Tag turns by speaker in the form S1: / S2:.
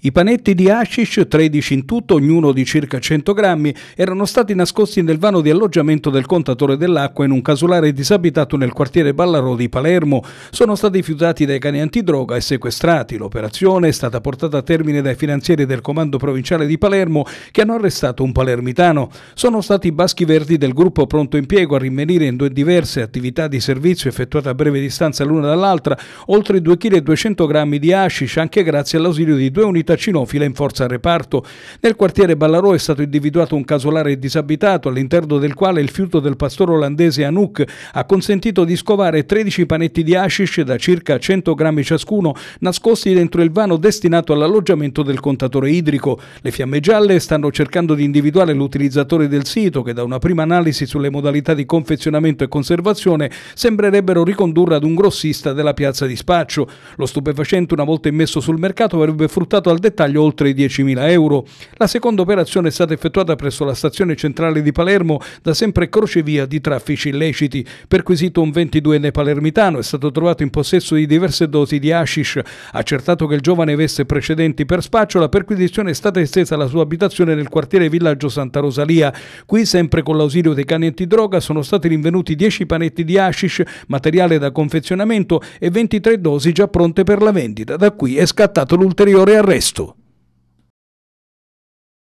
S1: I panetti di hashish, 13 in tutto, ognuno di circa 100 grammi, erano stati nascosti nel vano di alloggiamento del contatore dell'acqua in un casolare disabitato nel quartiere Ballarò di Palermo. Sono stati fiutati dai cani antidroga e sequestrati. L'operazione è stata portata a termine dai finanzieri del comando provinciale di Palermo che hanno arrestato un palermitano. Sono stati i baschi verdi del gruppo Pronto Impiego a rinvenire in due diverse attività di servizio effettuate a breve distanza l'una dall'altra oltre 2,2 kg di hashish anche grazie all'ausilio di due unità comunità cinofila in forza reparto. Nel quartiere Ballarò è stato individuato un casolare disabitato all'interno del quale il fiuto del pastore olandese Anouk ha consentito di scovare 13 panetti di hashish da circa 100 grammi ciascuno nascosti dentro il vano destinato all'alloggiamento del contatore idrico. Le fiamme gialle stanno cercando di individuare l'utilizzatore del sito che da una prima analisi sulle modalità di confezionamento e conservazione sembrerebbero ricondurre ad un grossista della piazza di spaccio. Lo stupefacente una volta immesso sul mercato avrebbe fruttato al al dettaglio oltre i 10.000 euro. La seconda operazione è stata effettuata presso la stazione centrale di Palermo, da sempre crocevia di traffici illeciti. Perquisito un 22enne palermitano, è stato trovato in possesso di diverse dosi di hashish. Accertato che il giovane avesse precedenti per spaccio, la perquisizione è stata estesa alla sua abitazione nel quartiere Villaggio Santa Rosalia. Qui, sempre con l'ausilio dei cani antidroga, sono stati rinvenuti 10 panetti di hashish, materiale da confezionamento e 23 dosi già pronte per la vendita. Da qui è scattato l'ulteriore arresto Cristo.